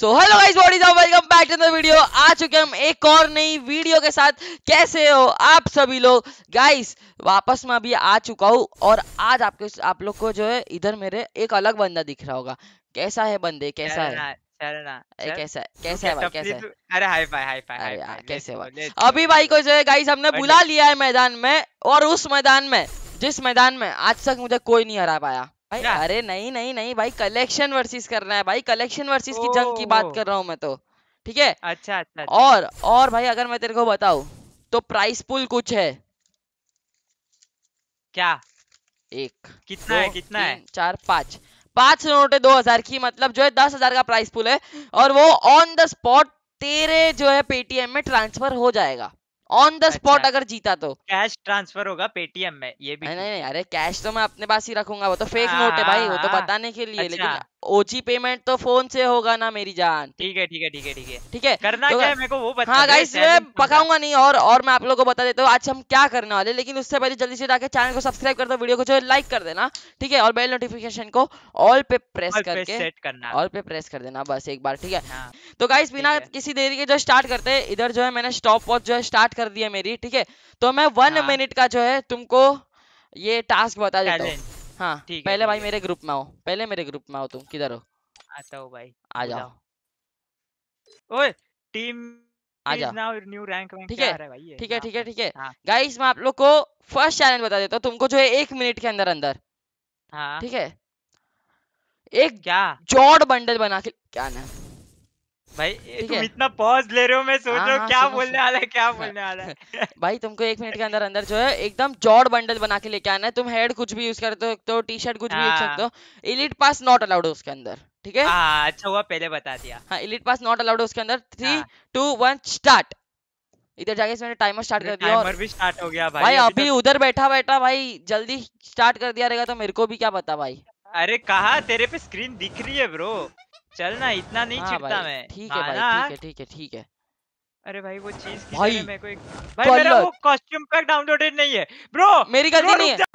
So hello guys what is up welcome back to the video आ चुके हम एक और नई वीडियो के साथ कैसे हो आप सभी लोग गाइस वापस मैं अभी आ चुका हूँ और आज आपके आप लोग को जो है इधर मेरे एक अलग बंदा दिख रहा होगा कैसा है बंदे कैसा है अभी भाई को जो है गाइस हमने बुला लिया है मैदान में और उस मैदान में जिस मैदान में आज तक मुझे कोई नहीं हरा पाया भाई अरे नहीं नहीं नहीं भाई कलेक्शन वर्सेस करना है भाई कलेक्शन वर्सेस की जंग की बात कर रहा हूँ मैं तो ठीक है अच्छा, अच्छा, अच्छा। और और भाई अगर मैं तेरे को बताऊ तो प्राइस पुल कुछ है क्या एक कितना है कितना है चार पाँच पांच नोटे दो हजार की मतलब जो है दस हजार का प्राइस पुल है और वो ऑन द स्पॉट तेरे जो है पेटीएम में ट्रांसफर हो जाएगा ऑन द स्पॉट अगर जीता तो कैश ट्रांसफर होगा पेटीएम में ये भी नहीं नहीं अरे कैश तो मैं अपने पास ही रखूंगा वो तो फेक नोट है भाई वो तो हाँ। बताने के लिए अच्छा। लेकिन ओजी पेमेंट तो फोन से होगा ना मेरी जान ठीक है ठीक है ठीक है ठीक है ठीक है करना तो क्या है मेरे को वो बता हाँ गाइस मैं पकाऊंगा नहीं और और मैं आप लोगों को बता देता हूँ आज हम क्या करने वाले लेकिन उससे पहले जल्दी से जाकर चैनल को सब्सक्राइब कर दो वीडियो को जो लाइक कर देना ठीक है और बेल नोटिफिकेशन को ऑल पे प्रेस करके ऑल पे प्रेस कर देना बस एक बार ठीक है हाँ। तो गाइस बिना किसी देरी के जो स्टार्ट करते हैं इधर जो है मैंने स्टॉप वॉच जो है स्टार्ट कर दिया मेरी ठीक है तो मैं वन मिनट हाँ। का जो है तुमको ये टास्क बता देता हूँ हाँ ठीक पहले भाई मेरे ग्रुप में आओ पहले मेरे ग्रुप में आओ तुम किधर हो आता हूँ भाई आ जाओ ओए टीम आ जाओ न्यू रैंक में ठीक है हाँ, ठीक है ठीक है ठीक है गाइस मैं आप लोग को फर्स्ट चैलेंज बता देता हूँ तुमको जो है एक मिनट के अंदर अंदर हाँ। ठीक है एक क्या जॉड बंडल बना के क्या नाम भाई तुम इतना पॉज ले रहे हो मैं सोच रहा हूँ हाँ, हाँ, क्या बोलने वाला है क्या बोलने वाला है भाई तुमको एक मिनट के अंदर अंदर जो है एकदम जॉड बंडल बना के लेके आना है तुम हेड कुछ भी यूज कर दो तो टी शर्ट कुछ भी यूज कर दो इलिट पास नॉट अलाउड उसके अंदर ठीक है हाँ, अच्छा हुआ पहले बता दिया हाँ इलिट पास नॉट अलाउड उसके अंदर थ्री टू वन स्टार्ट इधर जाके इसमें टाइमर स्टार्ट कर दिया टाइमर भी स्टार्ट हो गया भाई भाई अभी उधर बैठा बैठा भाई जल्दी स्टार्ट कर दिया रहेगा तो मेरे को भी क्या पता भाई अरे कहा तेरे पे स्क्रीन दिख रही है ब्रो चल ना इतना नहीं छिपता हाँ मैं ठीक है भाई ठीक है ठीक है ठीक है अरे भाई वो चीज भाई मेरे को एक भाई मेरा वो कॉस्ट्यूम पैक डाउनलोडेड नहीं है ब्रो मेरी गलती नहीं है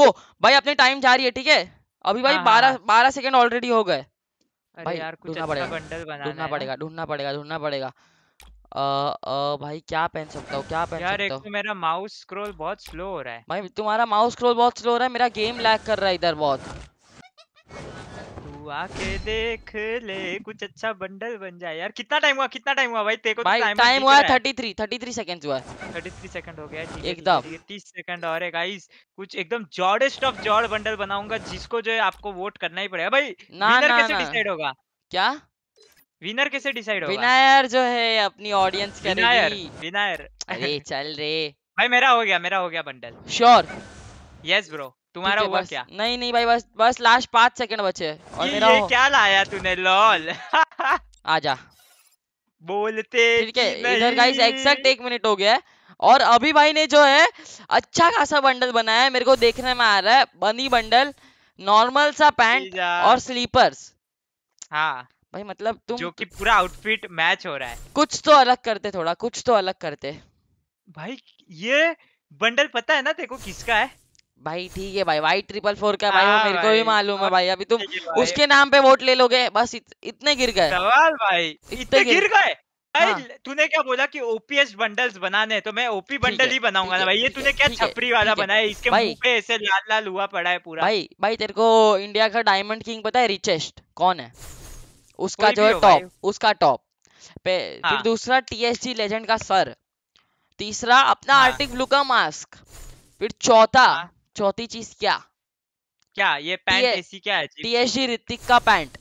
गो भाई अपने टाइम जा रही है ठीक है अभी भाई हाँ, हाँ, बारह 12 सेकंड ऑलरेडी हो गए भाई यार कुछ ढूंढना अच्छा पड़ेगा ढूंढना पड़ेगा ढूंढना पड़ेगा ढूंढना पड़ेगा आ, आ, भाई क्या पहन सकता हूँ क्या पहन यार सकता एक तो मेरा माउस स्क्रॉल बहुत स्लो हो रहा है भाई तुम्हारा माउस स्क्रॉल बहुत स्लो हो रहा है मेरा गेम लैग कर रहा है इधर बहुत तू आके देख ले कुछ अच्छा बंडल बन जाए यार कितना टाइम हुआ कितना टाइम हुआ भाई तेरे को तो भाई टाइम हुआ 33 33 सेकंड्स हुआ 33 सेकंड हो गया ठीक एकदम 30 सेकंड और है गाइस कुछ एकदम जॉडेस्ट ऑफ जॉड बंडल बनाऊंगा जिसको जो है आपको वोट करना ही पड़ेगा भाई ना, विनर ना, कैसे डिसाइड होगा क्या विनर कैसे डिसाइड होगा विनायर जो है अपनी ऑडियंस करेगी विनायर विनायर अरे चल रे भाई मेरा हो गया मेरा हो गया बंडल श्योर यस ब्रो तुम्हारा हुआ क्या नहीं नहीं भाई बस बस लास्ट पांच सेकंड बचे और ये, मेरा ये क्या लाया तूने लॉल आजा बोलते ठीक है इधर गाइस एक्सेक्ट एक मिनट हो गया और अभी भाई ने जो है अच्छा खासा बंडल बनाया है मेरे को देखने में आ रहा है बनी बंडल नॉर्मल सा पैंट और स्लीपर्स हाँ भाई मतलब तुम जो कि पूरा आउटफिट मैच हो रहा है कुछ तो अलग करते थोड़ा कुछ तो अलग करते भाई ये बंडल पता है ना तेरे को किसका है भाई ठीक है भाई वाई ट्रिपल फोर का भाई हाँ मेरे को भी मालूम है भाई अभी तुम उसके नाम पे वोट ले लोगे बस इत, इतने गिर गए सवाल भाई इतने, गिर गए हाँ। तूने क्या बोला कि ओपीएस बंडल्स बनाने तो मैं ओपी बंडल ही बनाऊंगा ना भाई ये तूने क्या छपरी वाला बनाया इसके मुंह पे ऐसे लाल लाल हुआ पड़ा है पूरा भाई भाई तेरे को इंडिया का डायमंड किंग पता है रिचेस्ट कौन है उसका जो है टॉप उसका टॉप पे फिर हाँ। दूसरा टीएसजी लेजेंड का सर तीसरा अपना आर्टिक हाँ। ब्लू का मास्क फिर चौथा चौथी चीज क्या क्या ये पैंट ऐसी क्या है टीएसजी ऋतिक का पैंट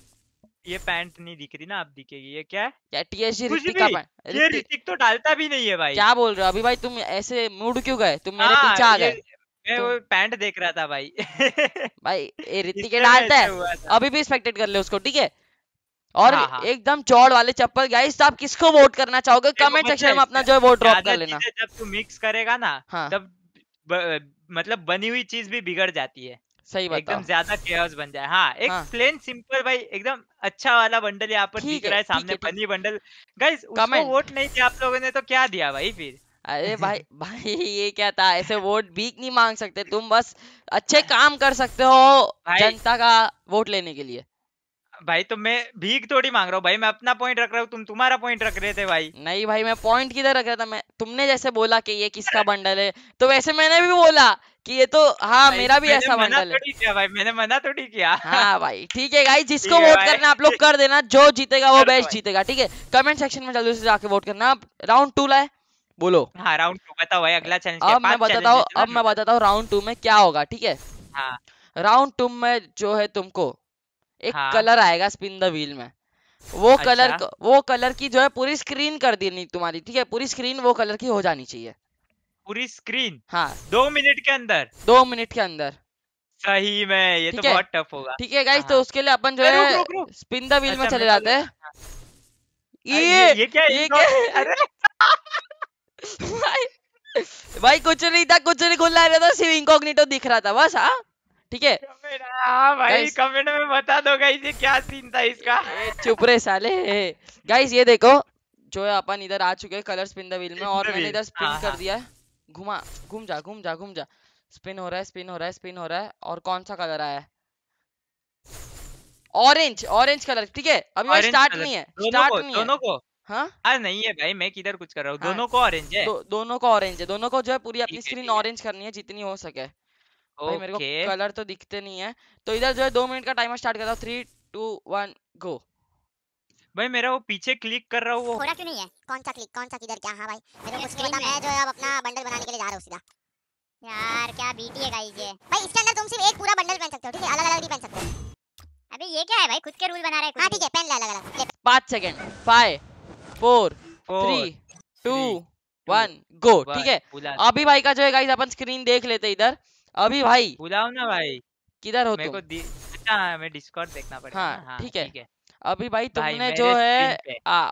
ये पैंट नहीं दिख रही ना आप दिखेगी ये क्या है क्या टीएसजी ऋतिक का पैंट ये ऋतिक तो डालता भी नहीं है भाई क्या बोल रहे हो अभी भाई तुम ऐसे मूड क्यों गए तुम मेरे हाँ, पीछे आ गए मैं वो पैंट देख रहा था भाई भाई ये ऋतिक डालता है अभी भी एक्सपेक्टेड कर ले उसको ठीक है और हाँ हाँ। एकदम चौड़ वाले चप्पल गाइस आप किसको वोट करना चाहोगे कमेंट सेक्शन में अपना जो है वोट ड्रॉप कर लेना जब तू मिक्स करेगा ना हाँ। तब मतलब बनी हुई चीज भी बिगड़ जाती है सही बात एकदम ज्यादा केयर्स बन जाए हाँ एक हाँ। प्लेन सिंपल भाई एकदम अच्छा वाला बंडल यहाँ पर दिख रहा है सामने बनी बंडल गाइस उसको वोट नहीं दिया आप लोगों ने तो क्या दिया भाई फिर अरे भाई भाई ये क्या था ऐसे वोट भी नहीं मांग सकते तुम बस अच्छे काम कर सकते हो जनता का वोट लेने के लिए भाई तो मैं भीख थोड़ी मांग रहा हूँ भाई मैं अपना पॉइंट रख रहा हूँ तुम तुम्हारा पॉइंट रख रहे थे भाई नहीं भाई मैं पॉइंट किधर रख रहा था मैं तुमने जैसे बोला कि ये किसका बंडल है तो वैसे मैंने भी बोला कि ये तो हाँ मेरा भी ऐसा बंडल है किया भाई मैंने मना थोड़ी किया हाँ भाई ठीक है भाई जिसको वोट करना आप लोग कर देना जो जीतेगा वो बेस्ट जीतेगा ठीक है कमेंट सेक्शन में जल्दी से जाके वोट करना राउंड टू लाए बोलो हाँ राउंड टू बताओ भाई अगला चैलेंज अब मैं बताता हूँ अब मैं बताता हूँ राउंड टू में क्या होगा ठीक है राउंड हाँ। टू में जो है तुमको एक हाँ. कलर आएगा स्पिन द व्हील में वो अच्छा? कलर वो कलर की जो है पूरी स्क्रीन कर देनी तुम्हारी ठीक है पूरी स्क्रीन वो कलर की हो जानी चाहिए पूरी स्क्रीन हाँ दो मिनट के अंदर दो मिनट के अंदर सही में ये तो बहुत टफ होगा ठीक है गाइस तो हाँ। उसके लिए अपन जो है स्पिन द व्हील में अच्छा, चले जाते हैं हाँ, ये ये क्या ये क्या अरे भाई कुछ नहीं था कुछ नहीं खुला रहा था सिर्फ इंकॉग्निटो दिख रहा था बस हाँ ठीक है हाँ भाई कमेंट में बता दो गाइस ये क्या सीन था इसका चुप रे साले गाइस ये देखो जो है अपन इधर आ चुके हैं कलर स्पिन द व्हील में और मैंने इधर स्पिन हाँ, कर हाँ। दिया घुमा घूम जा घूम जा घूम जा स्पिन हो रहा है स्पिन हो रहा है स्पिन हो रहा है और कौन सा कलर आया है ऑरेंज ऑरेंज कलर ठीक है अभी भाई स्टार्ट नहीं है स्टार्ट नहीं है दोनों को हाँ अरे नहीं है भाई मैं किधर कुछ कर रहा हूँ दोनों को ऑरेंज है दो, दोनों को ऑरेंज है दोनों को जो है पूरी अपनी स्क्रीन ऑरेंज करनी है जितनी हो सके भाई मेरे को कलर तो दिखते नहीं है तो इधर जो है दो मिनट का टाइमर स्टार्ट करता हूँ थ्री टू वन गो भाई मेरा वो पीछे क्लिक कर रहा हूँ वो क्यों नहीं है कौन सा क्लिक कौन सा किधर क्या हाँ भाई मेरे को मैं जो है अब अपना बंडल बनाने के लिए जा रहा हूँ सीधा यार क्या बीटी है गाइस ये भाई इसके अंदर तुम सिर्फ एक पूरा बंडल पहन सकते हो ठीक है अलग-अलग भी पहन सकते हो अभी ये क्या है भाई खुद के रूल बना रहे हैं हां ठीक है पहन ले अलग-अलग 5 second five four three two one go ठीक है अभी भाई का जो है गाइस अपन स्क्रीन देख लेते इधर अभी भाई बुलाओ ना भाई किधर हो तुम अच्छा हमें डिस्कॉर्ड देखना पड़ेगा हाँ, हाँ, ठीक है।, अभी भाई तुमने जो है आ,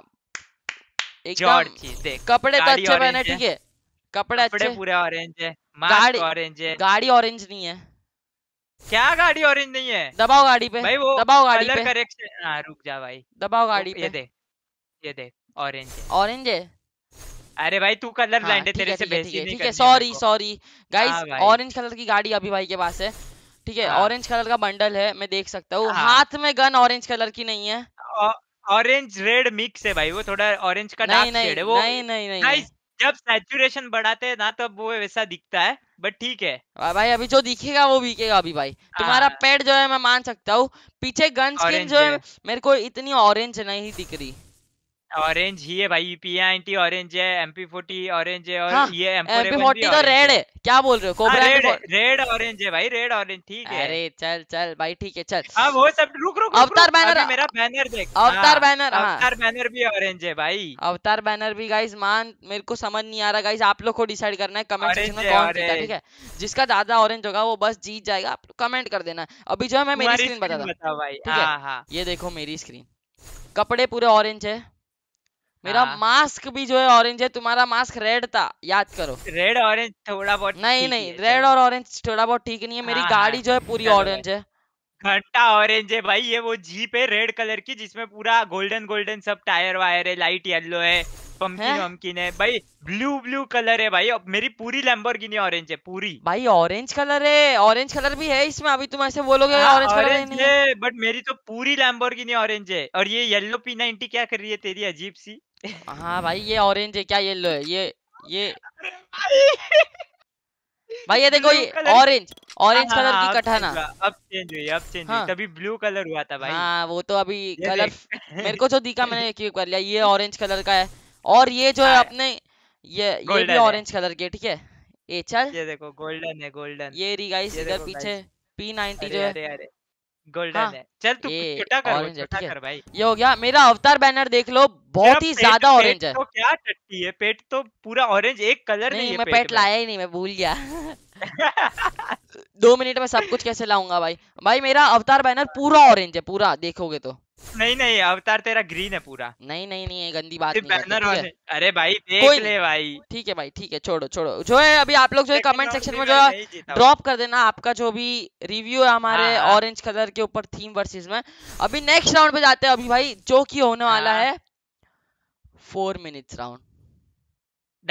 एकदम कपड़े तो अच्छे पहने ठीक है कपड़े अच्छे पूरे ऑरेंज है गाड़ी ऑरेंज है गाड़ी ऑरेंज नहीं है क्या गाड़ी ऑरेंज नहीं है दबाओ गाड़ी पे भाई वो दबाओ गाड़ी पे करेक्शन रुक जा भाई दबाओ गाड़ी पे ये देख ये देख ऑरेंज है ऑरेंज है अरे भाई तू कलर ब्लाइंड हाँ, है तेरे से ठीक है sorry sorry guys orange colour की गाड़ी अभी भाई के पास है ठीक है ऑरेंज हाँ। कलर का बंडल है मैं देख सकता हूँ हाँ। हाथ में गन ऑरेंज कलर की नहीं है ऑरेंज रेड मिक्स है भाई वो थोड़ा ऑरेंज का वो नहीं नहीं नहीं जब सैचुरेशन बढ़ाते हैं ना तब तो वो वैसा दिखता है बट ठीक है भाई अभी जो दिखेगा वो बिकेगा अभी भाई तुम्हारा पेड़ जो है मैं मान सकता हूँ पीछे गन स्किन जो है मेरे को इतनी ऑरेंज नहीं दिख रही ऑरेंज e ही है भाई पीआईटी ऑरेंज है एमपी फोर्टी ऑरेंज है और हाँ, ये एमपी फोर्टी तो रेड है क्या बोल रहे हो कोबरा रेड रेड ऑरेंज है भाई रेड ऑरेंज ठीक है अरे चल चल भाई ठीक है चल अब वो सब रुक रुक अवतार बैनर मेरा बैनर देख हाँ, अवतार बैनर हाँ। अवतार बैनर भी ऑरेंज है भाई अवतार बैनर भी गाइस मान मेरे को समझ नहीं आ रहा गाइस आप लोग को डिसाइड करना है कमेंट सेक्शन में कौन जीता ठीक है जिसका ज्यादा ऑरेंज होगा वो बस जीत जाएगा आप कमेंट कर देना अभी जो है मैं मेरी स्क्रीन बता दूं भाई हां हां हाँ। ये देखो मेरी स्क्रीन कपड़े पूरे ऑरेंज है मेरा मास्क हाँ। भी जो है ऑरेंज है तुम्हारा मास्क रेड था याद करो रेड ऑरेंज थोड़ा बहुत नहीं नहीं रेड और ऑरेंज थोड़ा बहुत ठीक नहीं है मेरी हाँ, हाँ, गाड़ी जो है पूरी ऑरेंज है घंटा ऑरेंज है भाई ये वो जीप है रेड कलर की जिसमें पूरा गोल्डन गोल्डन सब टायर वायर है लाइट येलो है पंपकिन वम्किन है भाई ब्लू ब्लू कलर है भाई मेरी पूरी लैम्बोर्गिनी ऑरेंज है पूरी भाई ऑरेंज कलर है ऑरेंज कलर भी है इसमें अभी तुम ऐसे बोलोगे ऑरेंज कलर है बट मेरी तो पूरी लैम्बोर्गिनी ऑरेंज है और ये येलो पी नाइनटी क्या कर रही है तेरी अजीब सी हाँ भाई ये ऑरेंज है क्या येलो है ये ये भाई ये देखो ये ऑरेंज ऑरेंज कलर की हाँ, कटाना अब चेंज हुई अब चेंज हुई हाँ। तभी ब्लू कलर हुआ था भाई हाँ वो तो अभी कलर मेरे को जो दिखा मैंने क्यों कर लिया ये ऑरेंज कलर का है और ये जो है हाँ। अपने ये ये भी ऑरेंज कलर के ठीक है ये चल ये देखो गोल्डन है गोल्डन ये री गाइस इधर पीछे नाइनटी जो है गोल्डन हाँ। है ये हो गया मेरा अवतार बैनर देख लो बहुत ही ज्यादा ऑरेंज है तो क्या टट्टी है पेट तो पूरा ऑरेंज एक कलर नहीं, मैं पेट लाया ही नहीं मैं भूल गया दो मिनट में सब कुछ कैसे लाऊंगा भाई भाई मेरा अवतार बैनर पूरा ऑरेंज है पूरा देखोगे तो नहीं नहीं अवतार तेरा ग्रीन है पूरा नहीं नहीं नहीं गंदी बात नहीं बैनर वाले अरे भाई देख कोई ले भाई ठीक है भाई ठीक है छोड़ो छोड़ो जो है अभी आप लोग जो है कमेंट सेक्शन में जो है ड्रॉप कर देना आपका जो भी रिव्यू है हमारे ऑरेंज हाँ, कलर हाँ। के ऊपर थीम वर्सेस में अभी नेक्स्ट राउंड पे जाते हैं अभी भाई जो की होने वाला हाँ। है four minutes round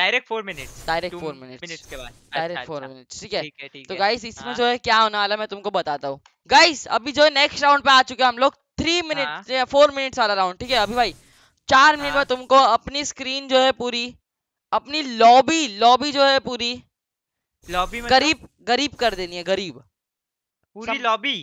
direct four minutes direct four minutes के बाद डायरेक्ट फोर मिनट्स ठीक है तो गाइस इसमें जो है क्या होने वाला मैं तुमको बताता हूँ गाइस अभी जो है नेक्स्ट राउंड पे आ चुके हम लोग थ्री मिनट फोर मिनट वाला राउंड ठीक है अभी भाई चार हाँ। मिनट बाद तुमको अपनी स्क्रीन जो है पूरी अपनी लॉबी लॉबी जो है पूरी लॉबी मतलब? गरीब गरीब कर देनी है गरीब पूरी सम... लॉबी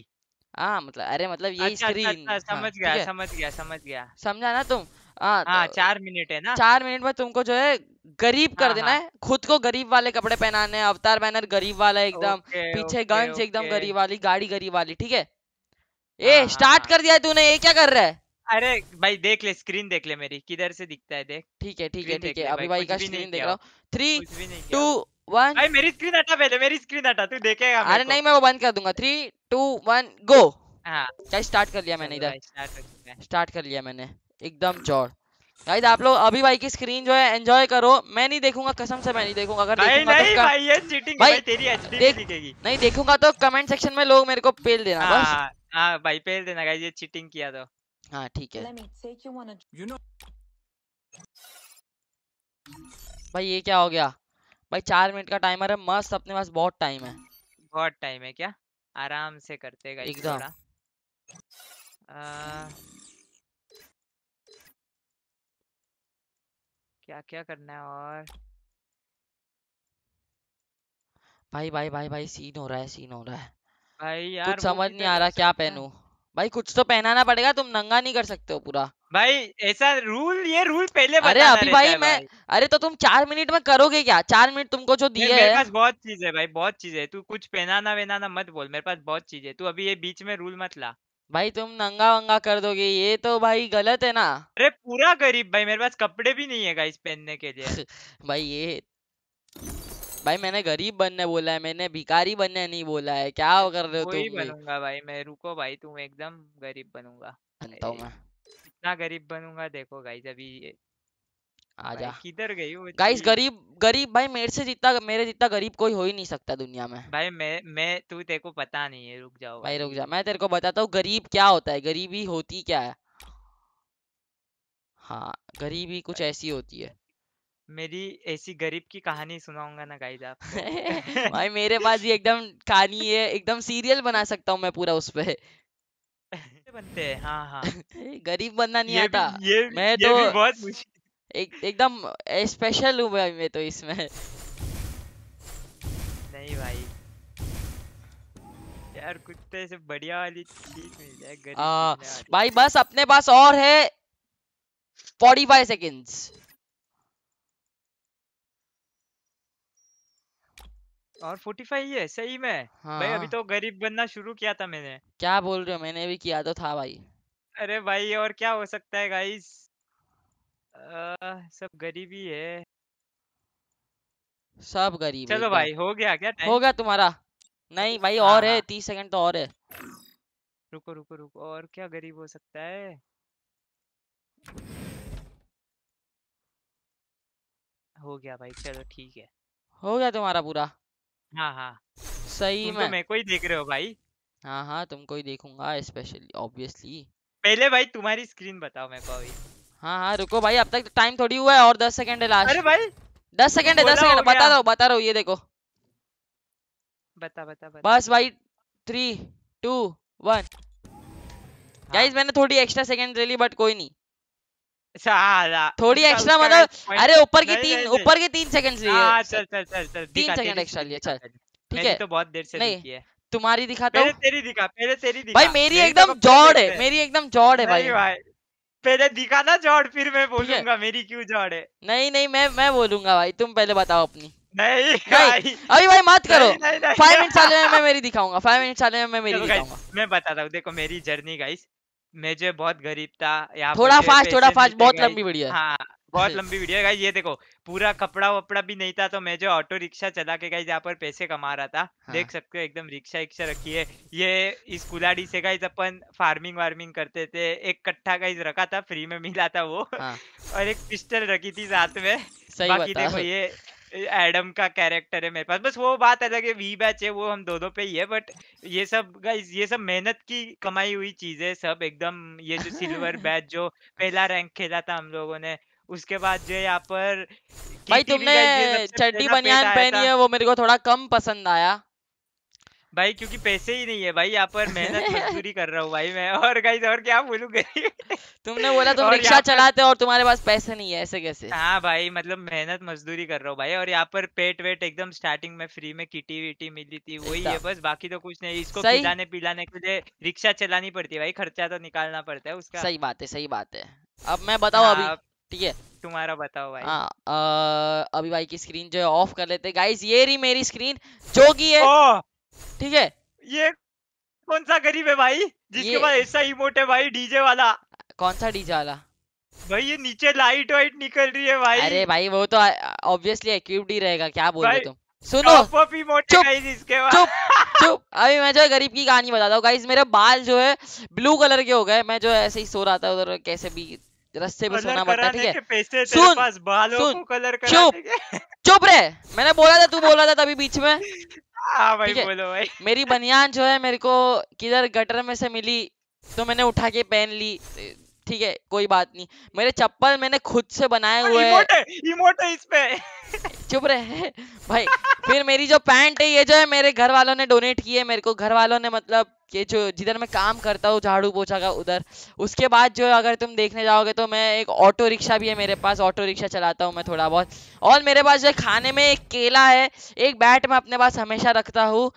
हाँ मतलब अरे मतलब यही अच्छा, स्क्रीन अच्छा, अच्छा, अच्छा समझ हाँ, गया समझ गया समझ गया समझा ना तुम हाँ, हाँ तो, चार मिनट है ना चार मिनट में तुमको जो है गरीब कर देना है खुद को गरीब वाले कपड़े पहनाने अवतार बैनर गरीब वाला एकदम पीछे गंज एकदम गरीब वाली गाड़ी गरीब वाली ठीक है ए स्टार्ट हाँ, हाँ, हाँ। कर दिया तूने ये क्या कर रहा है अरे भाई देख ले स्क्रीन देख ले मेरी किधर से दिखता है देख ठीक है ठीक है ठीक है अभी भाई का स्क्रीन देख रहा हूँ थ्री टू वन भाई मेरी स्क्रीन हटा पहले मेरी स्क्रीन हटा तू देखेगा अरे नहीं मैं वो बंद कर दूंगा थ्री टू वन गो क्या स्टार्ट कर लिया मैंने इधर स्टार्ट कर लिया मैंने एकदम चौड़ गाइस आप लोग अभी भाई की स्क्रीन जो है एंजॉय करो मैं नहीं देखूंगा कसम से मैं नहीं देखूंगा अगर तो नहीं, देखूंगा नहीं, तो भाई ये चीटिंग भाई, भाई तेरी एचडी देख, नहीं देखूंगा तो कमेंट सेक्शन में लोग मेरे को पेल देना बस हाँ भाई पेल देना गाइस ये चीटिंग किया तो हाँ ठीक है भाई ये क्या हो गया भाई चार मिनट का टाइमर है मस्त अपने पास बहुत टाइम है बहुत टाइम है क्या आराम से करते गाइस थोड़ा क्या क्या करना है और भाई भाई भाई भाई सीन हो रहा है सीन हो रहा है भाई यार कुछ समझ नहीं आ रहा क्या पहनू भाई कुछ तो पहनाना पड़ेगा तुम नंगा नहीं कर सकते हो पूरा भाई ऐसा रूल ये रूल पहले अरे अभी भाई मैं भाई। अरे तो तुम चार मिनट में करोगे क्या चार मिनट तुमको जो दिए मेरे पास बहुत चीज है भाई बहुत चीज है तू कुछ पहनाना वहनाना मत बोल मेरे पास बहुत चीज है तू अभी ये बीच में रूल मत ला भाई तुम नंगा वंगा कर दोगे ये तो भाई गलत है ना अरे पूरा गरीब भाई मेरे पास कपड़े भी नहीं है गाइस पहनने के लिए भाई ये भाई मैंने गरीब बनने बोला है मैंने भिखारी बनने नहीं बोला है क्या कर रहे हो तुम कोई बनूंगा भाई मैं रुको भाई तुम एकदम गरीब बनूंगा बनता हूँ मैं इतना गरीब बनूंगा देखो गाइस अभी आजा किधर गई वो गाइस गरीब गरीब भाई मेरे से जितना मेरे जितना गरीब कोई हो ही नहीं सकता दुनिया में भाई मैं मैं तू तेरे को पता नहीं है रुक जाओ भाई रुक जा मैं तेरे को बताता हूँ गरीब क्या होता है गरीबी होती क्या है हाँ गरीबी कुछ ऐसी होती है मेरी ऐसी गरीब की कहानी सुनाऊंगा ना गाइस आप भाई मेरे पास ये एकदम कहानी है एकदम सीरियल बना सकता हूँ मैं पूरा उस पे बनते हैं हाँ हाँ गरीब बनना नहीं ये आता ये, मैं ये तो बहुत एक एकदम स्पेशल हूँ भाई मैं तो इसमें नहीं भाई यार कुत्ते तो से बढ़िया वाली चीज मिल जाए गरीब आ, भाई बस अपने पास और है 45 सेकंड्स और फाइव है सही में हाँ। भाई अभी हाँ। तो गरीब बनना शुरू किया था मैंने क्या बोल रहे हो मैंने भी किया तो था भाई अरे भाई और क्या हो सकता है गाइस सब गरीबी है सब गरीब चलो भाई हो गया क्या टाइम हो गया तुम्हारा नहीं भाई और है तीस सेकंड तो और है रुको रुको रुको और क्या गरीब हो सकता है हो गया भाई चलो ठीक है हो गया तुम्हारा पूरा हाँ, हाँ। सही तो में देख रहे हो भाई हाँ हाँ तुमको ही देखूंगा स्पेशली ऑब्वियसली पहले भाई तुम्हारी स्क्रीन बताओ मेरे को अभी हाँ हाँ रुको भाई अब तक टाइम तो थोड़ी हुआ है और दस सेकंड है लास्ट अरे भाई दस सेकंड है दस सेकंड बता हूँ बता रहा ये देखो बता बता, बता। बस भाई थ्री टू वन गाइस मैंने थोड़ी एक्स्ट्रा सेकंड ले ली बट कोई नहीं अच्छा, थोड़ी एक्स्ट्रा मतलब अरे ऊपर की तीन ऊपर के तीन सेकंड हाँ, चल चल चल चल तीन सेकंड एक्स्ट्रा लिए चल ठीक है तो बहुत देर से नहीं है तुम्हारी दिखाता हूँ तेरी दिखा पहले तेरी दिखा भाई मेरी तो एकदम जोड़ है मेरी एकदम जोड़ है भाई पहले दिखा ना जोड़ फिर मैं बोलूंगा मेरी क्यों जोड़ है नहीं नहीं मैं मैं बोलूंगा भाई तुम पहले बताओ अपनी नहीं भाई अभी भाई मत करो फाइव मिनट चले में मैं मेरी दिखाऊंगा फाइव मिनट चले में मैं मेरी दिखाऊंगा मैं बताता हूँ देखो मेरी जर्नी गाइस मैं बहुत गरीब था यहाँ थोड़ा फास्ट थोड़ा फास्ट बहुत लंबी वीडियो है हाँ बहुत लंबी वीडियो है गाइज ये देखो पूरा कपड़ा वपड़ा भी नहीं था तो मैं जो ऑटो रिक्शा चला के गाइज यहाँ पर पैसे कमा रहा था हाँ। देख सकते हो एकदम रिक्शा रिक्शा रखी है ये इस कुलाड़ी से गाइज अपन फार्मिंग वार्मिंग करते थे एक कट्ठा गाइज रखा था फ्री में मिला था वो हाँ। और एक पिस्टल रखी थी साथ में बाकी देखो ये एडम का कैरेक्टर है मेरे पास बस वो बात अलग है वी बैच है वो हम दोनों पे ही है बट ये सब गाइस ये सब मेहनत की कमाई हुई चीज है सब एकदम ये जो सिल्वर बैच जो पहला रैंक खेला था हम लोगों ने उसके बाद जो यहाँ पर भाई तुमने चड्डी बनियान पहनी है वो मेरे को थोड़ा कम पसंद आया भाई क्योंकि पैसे ही नहीं है भाई यहाँ पर मेहनत मजदूरी कर रहा हूँ भाई मैं और गाइस और क्या बोलूँ तुमने बोला तुम रिक्शा चलाते हो और तुम्हारे पास पैसे नहीं है ऐसे कैसे हाँ भाई मतलब मेहनत मजदूरी कर रहा हूँ भाई और यहाँ पर पेट वेट एकदम स्टार्टिंग में फ्री में किटी विटी मिली थी वही है बस बाकी तो कुछ नहीं इसको खिलाने पिलाने के लिए रिक्शा चलानी पड़ती है भाई खर्चा तो निकालना पड़ता है उसका सही बात है सही बात है अब मैं बताऊ हाँ, अभी ठीक है तुम्हारा बताओ भाई आ, हाँ, अभी भाई की स्क्रीन जो है ऑफ कर लेते गाइज ये रही मेरी स्क्रीन जो की है ठीक है ये कौन सा गरीब है भाई जिसके पास ऐसा इमोट है भाई डीजे वाला कौन सा डीजे वाला भाई ये नीचे लाइट वाइट निकल रही है भाई अरे भाई वो तो ऑब्वियसली इक्विप्ड ही रहेगा क्या बोल रहे तुम सुनो चुप चुप चुप अभी मैं जो है गरीब की कहानी बताता हूँ गाइस मेरे बाल जो है ब्लू कलर के हो गए मैं जो ऐसे ही सो रहा था उधर कैसे भी रस्ते पे सोना पड़ता ठीक है सुन सुन चुप चुप रे मैंने बोला था तू बोला था तभी बीच में हाँ भाई बोलो भाई मेरी बनियान जो है मेरे को किधर गटर में से मिली तो मैंने उठा के पहन ली ठीक है कोई बात नहीं मेरे चप्पल मैंने खुद से बनाए हाँ, हुए इमोट है इमोट है चुप रहे भाई फिर मेरी जो पैंट है ये जो है मेरे घर वालों ने डोनेट की है मेरे को घर वालों ने मतलब ये जो जिधर मैं काम करता हूँ झाड़ू पोछा का उधर उसके बाद जो अगर तुम देखने जाओगे तो मैं एक ऑटो रिक्शा भी है मेरे पास ऑटो रिक्शा चलाता हूँ मैं थोड़ा बहुत और मेरे पास जो खाने में एक केला है एक बैट मैं अपने पास हमेशा रखता हूँ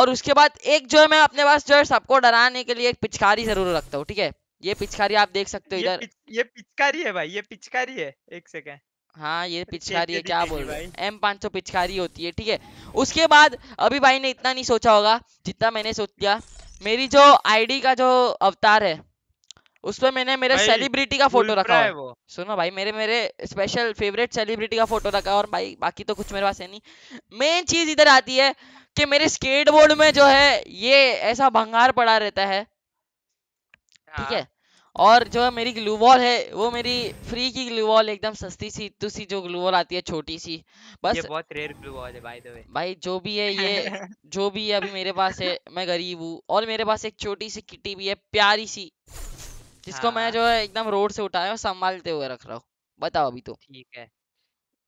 और उसके बाद एक जो है मैं अपने पास जो है सबको डराने के लिए एक पिचकारी ज़रूर रखता हूँ ठीक है ये पिचकारी आप देख सकते हो इधर ये पिचकारी है भाई ये पिचकारी है एक सेकेंड हाँ ये पिचकारी है क्या बोल रहे एम पांच सौ पिचकारी होती है ठीक है उसके बाद अभी भाई ने इतना नहीं सोचा होगा जितना मैंने सोच लिया मेरी जो आईडी का जो अवतार है उस पर मैंने मेरे सेलिब्रिटी का फोटो रखा है सुनो भाई मेरे मेरे स्पेशल फेवरेट सेलिब्रिटी का फोटो रखा और भाई बाकी तो कुछ मेरे पास है नहीं मेन चीज इधर आती है कि मेरे स्केटबोर्ड में जो है ये ऐसा भंगार पड़ा रहता है ठीक हाँ। है और जो है मेरी ग्लू वॉल है वो मेरी फ्री की ग्लू वॉल एकदम सस्ती सी तो सी जो ग्लू वॉल आती है छोटी सी बस ये बहुत रेयर ग्लू वॉल है बाय द वे भाई जो भी है ये जो भी है अभी मेरे पास है मैं गरीब हूँ और मेरे पास एक छोटी सी किटी भी है प्यारी सी जिसको हाँ। मैं जो है एकदम रोड से उठाया संभालते हुए रख रहा हूँ बताओ अभी तो ठीक है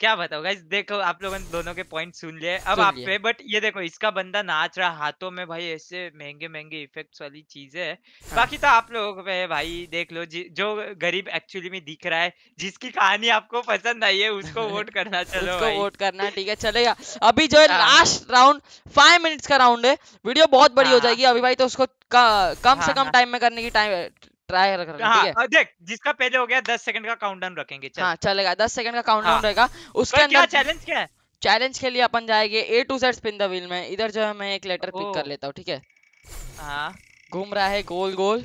क्या बताओ गाइस देखो आप लोगों ने दोनों के पॉइंट सुन लिए अब आप पे बट ये देखो इसका बंदा नाच रहा हाथों में भाई ऐसे महंगे महंगे इफेक्ट्स वाली चीज है हाँ। बाकी तो आप लोगों पे भाई देख लो जो गरीब एक्चुअली में दिख रहा है जिसकी कहानी आपको पसंद आई है उसको वोट करना चलो उसको वोट करना ठीक है चलेगा अभी जो है लास्ट राउंड फाइव मिनट्स का राउंड है वीडियो बहुत बड़ी हो हाँ। जाएगी अभी भाई तो उसको कम से हाँ, कम टाइम हाँ। में करने की टाइम ट्राई रख रहे हैं देख जिसका पहले हो गया दस सेकंड का काउंटडाउन रखेंगे चल। हाँ चलेगा दस सेकंड का काउंटडाउन हाँ, रहेगा उसके अंदर चैलेंज क्या है चैलेंज के लिए अपन जाएंगे A to Z spin the wheel में इधर जो है मैं एक लेटर पिक कर लेता हूँ ठीक है हाँ। घूम रहा है गोल गोल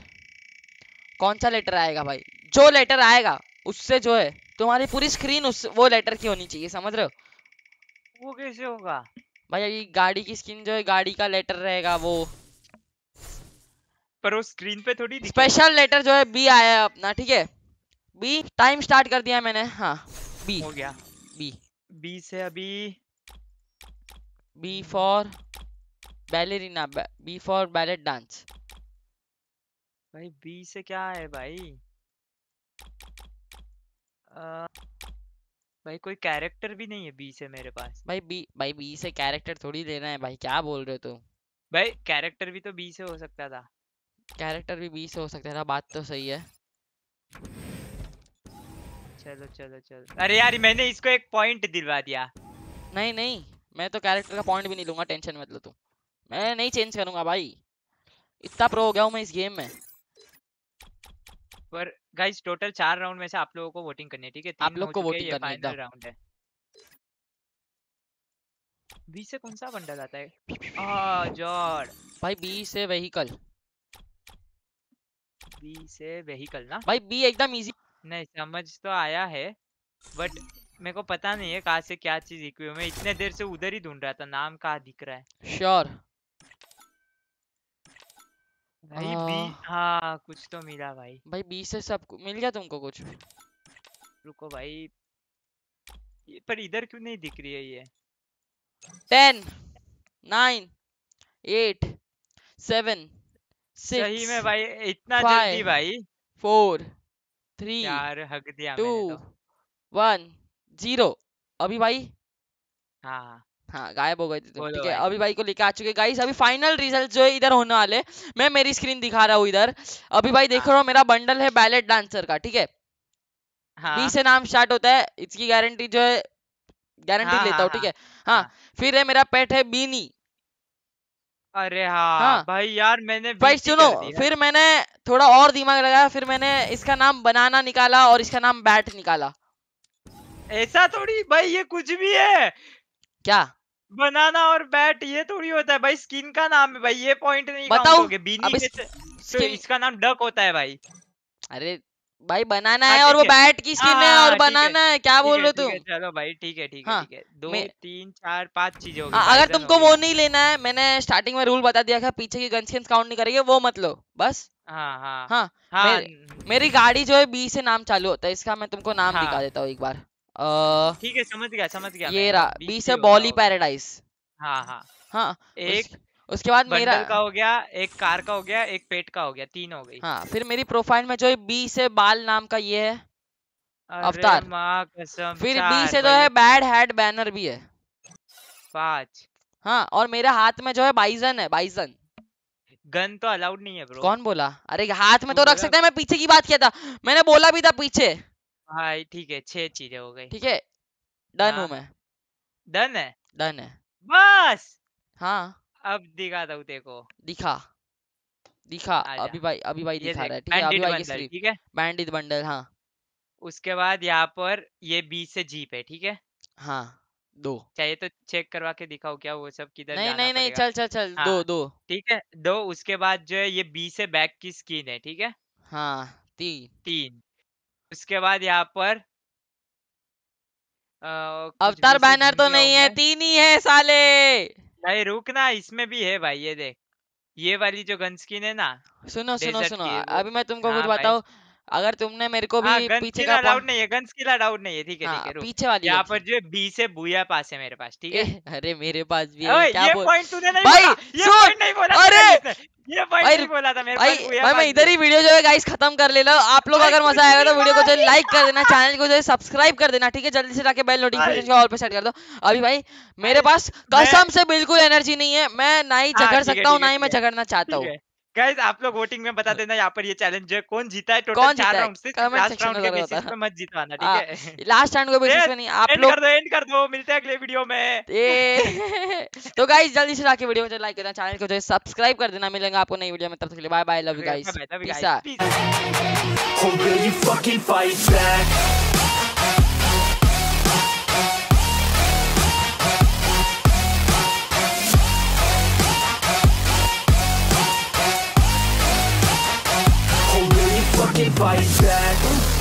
कौन सा लेटर आएगा भाई जो लेटर आएगा उससे जो है तुम्हारी पूरी स्क्रीन उस वो लेटर की होनी चाहिए समझ रहे हो वो कैसे होगा भाई अभी गाड़ी की स्क्रीन जो है गाड़ी का लेटर रहेगा वो पर वो स्क्रीन पे थोड़ी स्पेशल लेटर जो है बी आया है अपना ठीक है बी टाइम स्टार्ट कर दिया मैंने हाँ बी हो गया बी बी से अभी B for ballerina B for ballet dance भाई बी से क्या है भाई आ, भाई कोई कैरेक्टर भी नहीं है बी से मेरे पास भाई बी भाई बी से कैरेक्टर थोड़ी देना है भाई क्या बोल रहे हो तुम भाई कैरेक्टर भी तो बी से हो सकता था कैरेक्टर भी बीस हो सकते हैं ना बात तो सही है चलो चलो चलो अरे यार मैंने इसको एक पॉइंट दिलवा दिया नहीं नहीं मैं तो कैरेक्टर का पॉइंट भी नहीं लूंगा टेंशन मत लो तू मैं नहीं चेंज करूंगा भाई इतना प्रो हो गया हूं मैं इस गेम में पर गाइस टोटल चार राउंड में से आप लोगों को वोटिंग करनी है ठीक है आप लोग को वोटिंग करनी है फाइनल राउंड है बी से कौन सा बंडल आता है आ जॉर्ड भाई बी से व्हीकल बी से व्हीकल ना भाई बी एकदम इजी नहीं समझ तो आया है बट मेरे को पता नहीं है कहा से क्या चीज इक्वी मैं इतने देर से उधर ही ढूंढ रहा था नाम कहा दिख रहा है श्योर भाई आ... बी हाँ।, हाँ कुछ तो मिला भाई भाई बी से सब मिल गया तुमको कुछ रुको भाई पर इधर क्यों नहीं दिख रही है ये टेन नाइन एट सेवन सही में भाई इतना जल्दी भाई फोर थ्री यार हक दिया टू तो। वन जीरो अभी भाई हाँ हाँ गायब हो गए थे ठीक है अभी भाई को लेके आ चुके गाइस अभी फाइनल रिजल्ट जो है इधर होने वाले मैं मेरी स्क्रीन दिखा रहा हूँ इधर अभी भाई देख हाँ। रहा हूँ मेरा बंडल है बैलेट डांसर का ठीक है हाँ। बी से नाम स्टार्ट होता है इसकी गारंटी जो है गारंटी हाँ, लेता हाँ, हूँ ठीक हाँ, है हाँ फिर है मेरा पेट है बीनी अरे हाँ, हाँ भाई यार मैंने भाई सुनो फिर मैंने थोड़ा और दिमाग लगाया फिर मैंने इसका नाम बनाना निकाला और इसका नाम बैट निकाला ऐसा थोड़ी भाई ये कुछ भी है क्या बनाना और बैट ये थोड़ी होता है भाई स्किन का नाम है भाई ये पॉइंट नहीं बताओ बीनी तो इसका नाम डक होता है भाई अरे भाई बनाना हाँ, है और वो बैट की स्किन है और हाँ, बनाना है क्या बोल रहे हो तुम चलो भाई ठीक है ठीक है हाँ, दो तीन चार पाँच चीजें होगी अगर तुमको वो नहीं लेना है मैंने स्टार्टिंग में रूल बता दिया था पीछे की गन काउंट नहीं करेगी वो मत लो बस हाँ हाँ हाँ, मेरी, मेरी गाड़ी जो है बी से नाम चालू होता है इसका मैं तुमको नाम दिखा देता हूँ एक बार ठीक है समझ गया समझ गया ये रहा बी से बॉली पैराडाइज हाँ हाँ हाँ एक उसके बाद मेरा का हो गया एक कार का हो गया एक पेट का हो गया तीन हो गई हाँ फिर मेरी प्रोफाइल में जो है बी से बाल नाम का ये है अवतार फिर बी से जो है बैड हेड बैनर भी है पांच हाँ और मेरे हाथ में जो है बाइजन है बाइजन गन तो अलाउड नहीं है ब्रो कौन बोला अरे हाथ में तो रख सकते हैं मैं पीछे की बात किया था मैंने बोला भी था पीछे भाई ठीक है छह चीजें हो गई ठीक है डन हूँ हाँ। मैं डन है डन है बस हाँ अब दिखा दू देखो दिखा दिखा अभी भाई अभी भाई दिखा रहा है ठीक है अभी भाई की ठीक है बैंडिट बंडल हाँ उसके बाद यहाँ पर ये बीच से जीप है ठीक है हाँ दो चाहिए तो चेक करवा के दिखाओ क्या वो सब किधर नहीं नहीं नहीं चल चल चल हाँ, दो दो ठीक है दो उसके बाद जो है ये बी से बैक की स्किन है ठीक है हाँ तीन तीन उसके बाद यहाँ पर अवतार बैनर तो नहीं है तीन ही है साले भाई रुक ना इसमें भी है भाई ये देख ये वाली जो गन स्किन है ना सुनो सुनो सुनो अभी मैं तुमको हाँ कुछ बताऊं अगर तुमने मेरे को भी आ, हाँ, पीछे का अलाउड तो नहीं है गन स्किल अलाउड नहीं है ठीक है हाँ, ठीक है पीछे वाली यहाँ पर जो है बी से बुया पास है मेरे पास ठीक है अरे मेरे पास भी है क्या बोल पॉइंट तूने नहीं भाई ये पॉइंट नहीं बोला अरे ये पॉइंट नहीं बोला था मेरे भाई, भाई मैं इधर ही वीडियो जो है गाइस खत्म कर ले लो आप लोग अगर मजा आएगा तो वीडियो को जो लाइक कर देना चैनल को जो सब्सक्राइब कर देना ठीक है जल्दी से जाके बेल नोटिफिकेशन को ऑल पे सेट कर दो अभी भाई मेरे पास कसम से बिल्कुल एनर्जी नहीं है मैं ना ही हाँ, झगड़ सकता हूँ ना ही मैं झगड़ना चाहता हूँ गाइस आप लोग वोटिंग में बता हाँ। देना यहाँ पर ये चैलेंज है कौन जीता है टोटल चार राउंड से लास्ट राउंड के बेसिस पे मत जीतवाना ठीक हाँ, है लास्ट राउंड के बेसिस पे नहीं आप लोग कर दो एंड कर दो मिलते हैं अगले वीडियो में तो गाइस जल्दी से जाके वीडियो को लाइक करना चैनल को जो है सब्सक्राइब कर देना मिलेंगे आपको नई वीडियो में तब तक के लिए bye bye love you guys peace out fight back